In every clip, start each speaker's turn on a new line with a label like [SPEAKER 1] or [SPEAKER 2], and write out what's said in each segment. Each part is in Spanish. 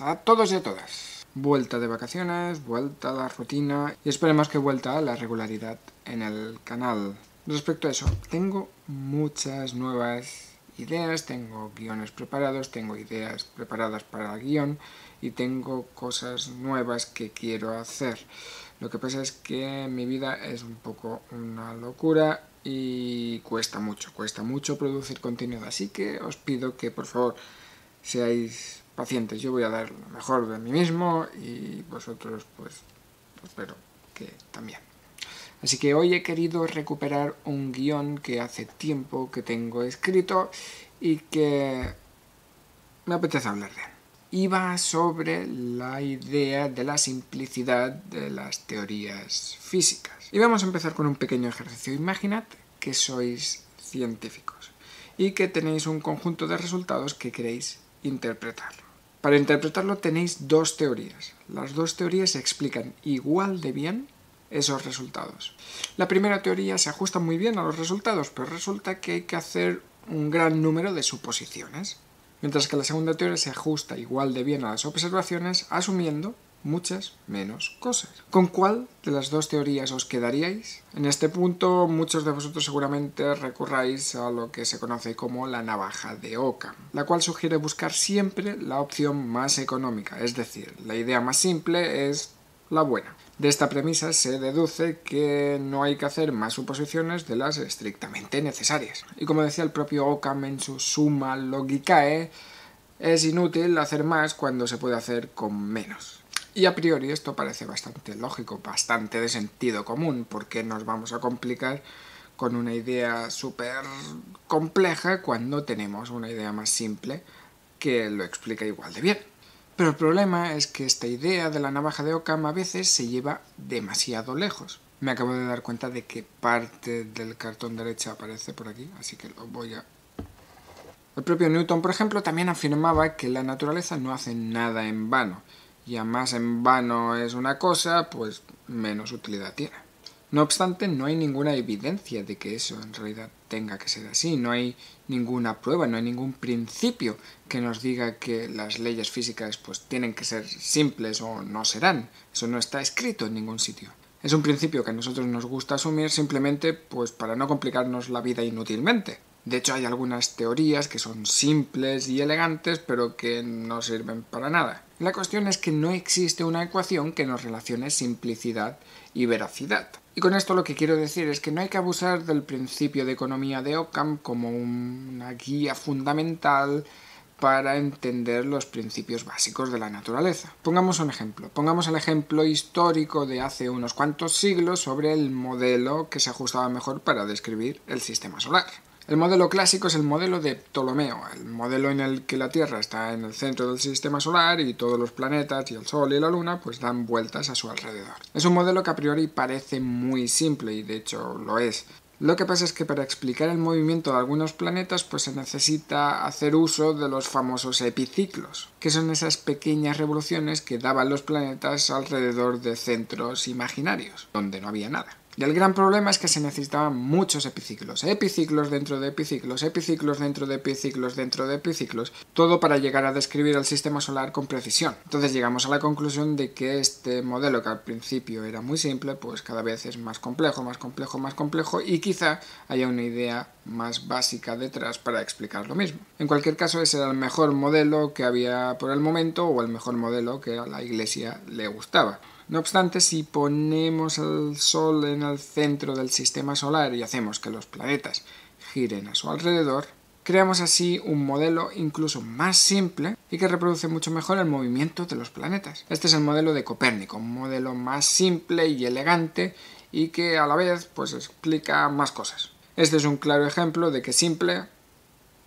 [SPEAKER 1] a todos y a todas. Vuelta de vacaciones, vuelta a la rutina y esperemos que vuelta a la regularidad en el canal. Respecto a eso, tengo muchas nuevas ideas, tengo guiones preparados, tengo ideas preparadas para el guión y tengo cosas nuevas que quiero hacer. Lo que pasa es que mi vida es un poco una locura y cuesta mucho, cuesta mucho producir contenido. Así que os pido que por favor seáis pacientes, yo voy a dar lo mejor de mí mismo y vosotros pues espero que también. Así que hoy he querido recuperar un guión que hace tiempo que tengo escrito y que me apetece hablar de Iba sobre la idea de la simplicidad de las teorías físicas. Y vamos a empezar con un pequeño ejercicio. Imaginad que sois científicos y que tenéis un conjunto de resultados que queréis interpretar. Para interpretarlo tenéis dos teorías. Las dos teorías explican igual de bien esos resultados. La primera teoría se ajusta muy bien a los resultados, pero resulta que hay que hacer un gran número de suposiciones. Mientras que la segunda teoría se ajusta igual de bien a las observaciones, asumiendo muchas menos cosas. ¿Con cuál de las dos teorías os quedaríais? En este punto muchos de vosotros seguramente recurráis a lo que se conoce como la navaja de Ockham, la cual sugiere buscar siempre la opción más económica, es decir, la idea más simple es la buena. De esta premisa se deduce que no hay que hacer más suposiciones de las estrictamente necesarias. Y como decía el propio Ockham en su Summa Logicae, es inútil hacer más cuando se puede hacer con menos. Y a priori esto parece bastante lógico, bastante de sentido común, porque nos vamos a complicar con una idea súper compleja cuando tenemos una idea más simple que lo explica igual de bien. Pero el problema es que esta idea de la navaja de Ockham a veces se lleva demasiado lejos. Me acabo de dar cuenta de que parte del cartón derecha aparece por aquí, así que lo voy a... El propio Newton, por ejemplo, también afirmaba que la naturaleza no hace nada en vano, y a más en vano es una cosa, pues menos utilidad tiene. No obstante, no hay ninguna evidencia de que eso en realidad tenga que ser así, no hay ninguna prueba, no hay ningún principio que nos diga que las leyes físicas pues tienen que ser simples o no serán. Eso no está escrito en ningún sitio. Es un principio que a nosotros nos gusta asumir simplemente pues para no complicarnos la vida inútilmente. De hecho, hay algunas teorías que son simples y elegantes, pero que no sirven para nada. La cuestión es que no existe una ecuación que nos relacione simplicidad y veracidad. Y con esto lo que quiero decir es que no hay que abusar del principio de economía de Occam como una guía fundamental para entender los principios básicos de la naturaleza. Pongamos un ejemplo. Pongamos el ejemplo histórico de hace unos cuantos siglos sobre el modelo que se ajustaba mejor para describir el sistema solar. El modelo clásico es el modelo de Ptolomeo, el modelo en el que la Tierra está en el centro del sistema solar y todos los planetas y el Sol y la Luna pues dan vueltas a su alrededor. Es un modelo que a priori parece muy simple y de hecho lo es. Lo que pasa es que para explicar el movimiento de algunos planetas pues se necesita hacer uso de los famosos epiciclos, que son esas pequeñas revoluciones que daban los planetas alrededor de centros imaginarios, donde no había nada. Y el gran problema es que se necesitaban muchos epiciclos, epiciclos dentro de epiciclos, epiciclos dentro de epiciclos dentro de epiciclos, todo para llegar a describir el sistema solar con precisión. Entonces llegamos a la conclusión de que este modelo que al principio era muy simple, pues cada vez es más complejo, más complejo, más complejo y quizá haya una idea más básica detrás para explicar lo mismo. En cualquier caso, ese era el mejor modelo que había por el momento o el mejor modelo que a la iglesia le gustaba. No obstante, si ponemos el Sol en el centro del sistema solar y hacemos que los planetas giren a su alrededor, creamos así un modelo incluso más simple y que reproduce mucho mejor el movimiento de los planetas. Este es el modelo de Copérnico, un modelo más simple y elegante y que a la vez pues explica más cosas. Este es un claro ejemplo de que simple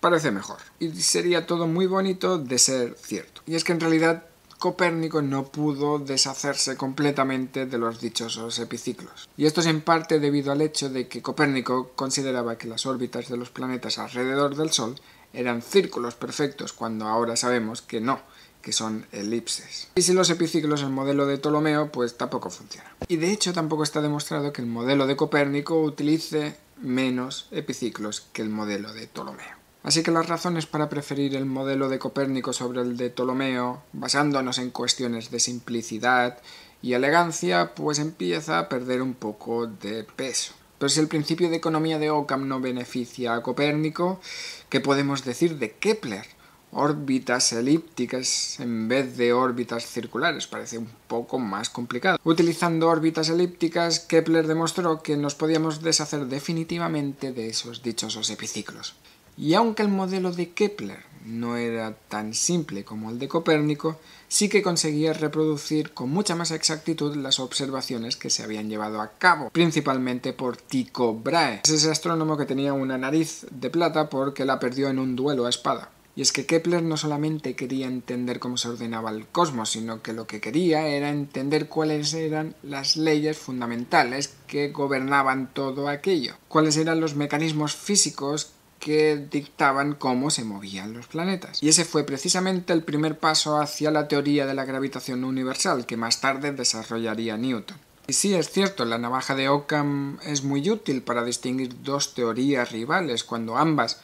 [SPEAKER 1] parece mejor y sería todo muy bonito de ser cierto. Y es que en realidad Copérnico no pudo deshacerse completamente de los dichosos epiciclos. Y esto es en parte debido al hecho de que Copérnico consideraba que las órbitas de los planetas alrededor del Sol eran círculos perfectos, cuando ahora sabemos que no, que son elipses. Y sin los epiciclos el modelo de Ptolomeo pues tampoco funciona. Y de hecho tampoco está demostrado que el modelo de Copérnico utilice menos epiciclos que el modelo de Ptolomeo. Así que las razones para preferir el modelo de Copérnico sobre el de Ptolomeo, basándonos en cuestiones de simplicidad y elegancia, pues empieza a perder un poco de peso. Pero si el principio de economía de Occam no beneficia a Copérnico, ¿qué podemos decir de Kepler? órbitas elípticas en vez de órbitas circulares. Parece un poco más complicado. Utilizando órbitas elípticas, Kepler demostró que nos podíamos deshacer definitivamente de esos dichosos epiciclos. Y aunque el modelo de Kepler no era tan simple como el de Copérnico, sí que conseguía reproducir con mucha más exactitud las observaciones que se habían llevado a cabo, principalmente por Tycho Brahe, ese astrónomo que tenía una nariz de plata porque la perdió en un duelo a espada. Y es que Kepler no solamente quería entender cómo se ordenaba el cosmos, sino que lo que quería era entender cuáles eran las leyes fundamentales que gobernaban todo aquello, cuáles eran los mecanismos físicos que dictaban cómo se movían los planetas. Y ese fue precisamente el primer paso hacia la teoría de la gravitación universal, que más tarde desarrollaría Newton. Y sí, es cierto, la navaja de Occam es muy útil para distinguir dos teorías rivales cuando ambas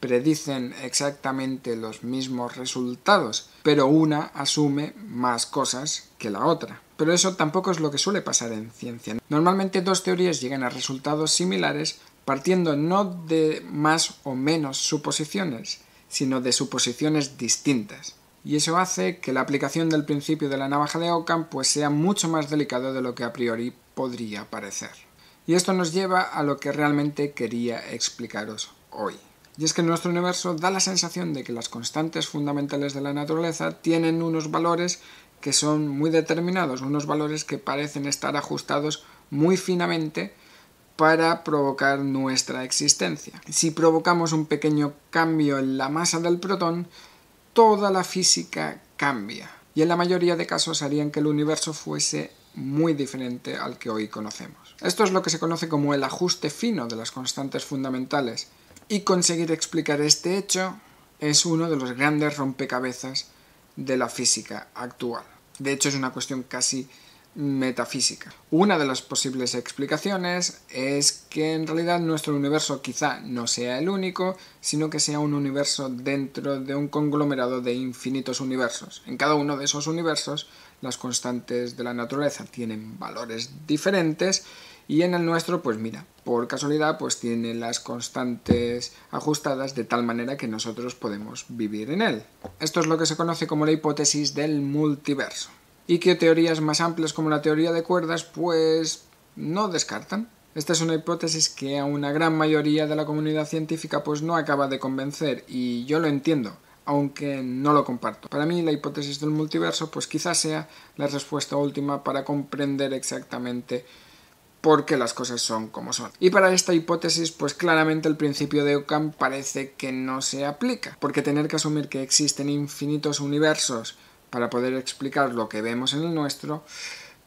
[SPEAKER 1] predicen exactamente los mismos resultados, pero una asume más cosas que la otra. Pero eso tampoco es lo que suele pasar en ciencia. Normalmente dos teorías llegan a resultados similares partiendo no de más o menos suposiciones, sino de suposiciones distintas. Y eso hace que la aplicación del principio de la navaja de Ockham pues sea mucho más delicado de lo que a priori podría parecer. Y esto nos lleva a lo que realmente quería explicaros hoy. Y es que nuestro universo da la sensación de que las constantes fundamentales de la naturaleza tienen unos valores que son muy determinados, unos valores que parecen estar ajustados muy finamente para provocar nuestra existencia. Si provocamos un pequeño cambio en la masa del protón, toda la física cambia y en la mayoría de casos harían que el universo fuese muy diferente al que hoy conocemos. Esto es lo que se conoce como el ajuste fino de las constantes fundamentales y conseguir explicar este hecho es uno de los grandes rompecabezas de la física actual. De hecho es una cuestión casi metafísica. Una de las posibles explicaciones es que en realidad nuestro universo quizá no sea el único, sino que sea un universo dentro de un conglomerado de infinitos universos. En cada uno de esos universos las constantes de la naturaleza tienen valores diferentes y en el nuestro pues mira, por casualidad pues tiene las constantes ajustadas de tal manera que nosotros podemos vivir en él. Esto es lo que se conoce como la hipótesis del multiverso y que teorías más amplias como la teoría de cuerdas pues no descartan. Esta es una hipótesis que a una gran mayoría de la comunidad científica pues no acaba de convencer y yo lo entiendo, aunque no lo comparto. Para mí la hipótesis del multiverso pues quizás sea la respuesta última para comprender exactamente por qué las cosas son como son. Y para esta hipótesis pues claramente el principio de Ockham parece que no se aplica, porque tener que asumir que existen infinitos universos para poder explicar lo que vemos en el nuestro,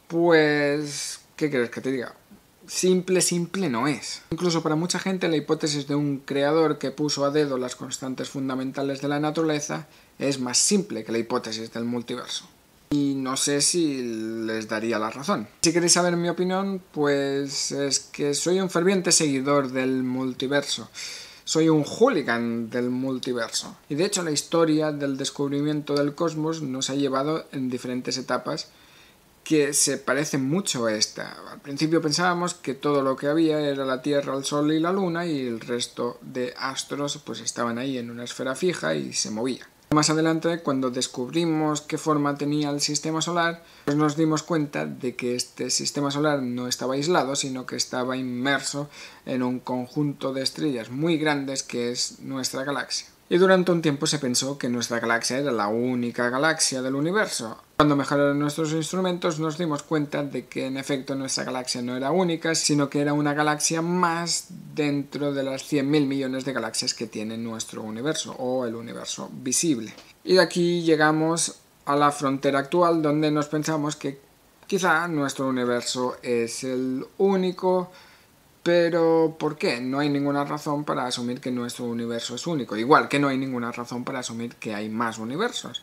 [SPEAKER 1] pues, ¿qué crees que te diga? Simple, simple no es. Incluso para mucha gente la hipótesis de un creador que puso a dedo las constantes fundamentales de la naturaleza es más simple que la hipótesis del multiverso. Y no sé si les daría la razón. Si queréis saber mi opinión, pues es que soy un ferviente seguidor del multiverso soy un hooligan del multiverso. Y de hecho la historia del descubrimiento del cosmos nos ha llevado en diferentes etapas que se parecen mucho a esta. Al principio pensábamos que todo lo que había era la Tierra, el Sol y la Luna y el resto de astros pues estaban ahí en una esfera fija y se movía. Más adelante, cuando descubrimos qué forma tenía el sistema solar, pues nos dimos cuenta de que este sistema solar no estaba aislado, sino que estaba inmerso en un conjunto de estrellas muy grandes que es nuestra galaxia. Y durante un tiempo se pensó que nuestra galaxia era la única galaxia del universo, cuando mejoraron nuestros instrumentos nos dimos cuenta de que en efecto nuestra galaxia no era única, sino que era una galaxia más dentro de las 100.000 millones de galaxias que tiene nuestro universo o el universo visible. Y de aquí llegamos a la frontera actual donde nos pensamos que quizá nuestro universo es el único, pero ¿por qué? No hay ninguna razón para asumir que nuestro universo es único, igual que no hay ninguna razón para asumir que hay más universos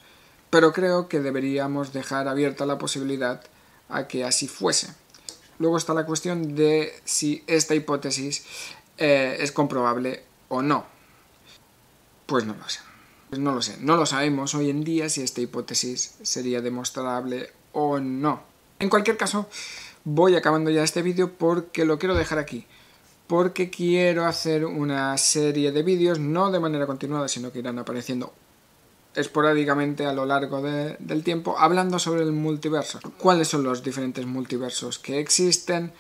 [SPEAKER 1] pero creo que deberíamos dejar abierta la posibilidad a que así fuese. Luego está la cuestión de si esta hipótesis eh, es comprobable o no. Pues no lo sé. Pues no lo sé. No lo sabemos hoy en día si esta hipótesis sería demostrable o no. En cualquier caso, voy acabando ya este vídeo porque lo quiero dejar aquí. Porque quiero hacer una serie de vídeos, no de manera continuada, sino que irán apareciendo esporádicamente a lo largo del tiempo hablando sobre el multiverso. ¿Cuáles son los diferentes multiversos que existen?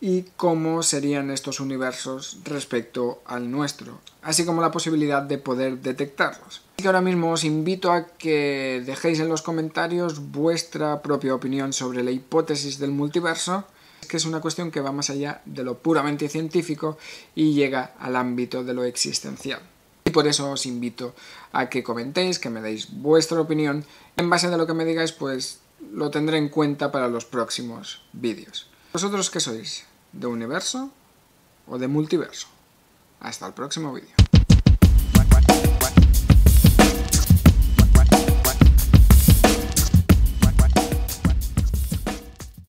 [SPEAKER 1] y cómo serían estos universos respecto al nuestro, así como la posibilidad de poder detectarlos. Así que ahora mismo os invito a que dejéis en los comentarios vuestra propia opinión sobre la hipótesis del multiverso, que es una cuestión que va más allá de lo puramente científico y llega al ámbito de lo existencial por eso os invito a que comentéis, que me deis vuestra opinión. En base a lo que me digáis, pues lo tendré en cuenta para los próximos vídeos. ¿Vosotros qué sois? ¿De universo o de multiverso? Hasta el próximo vídeo.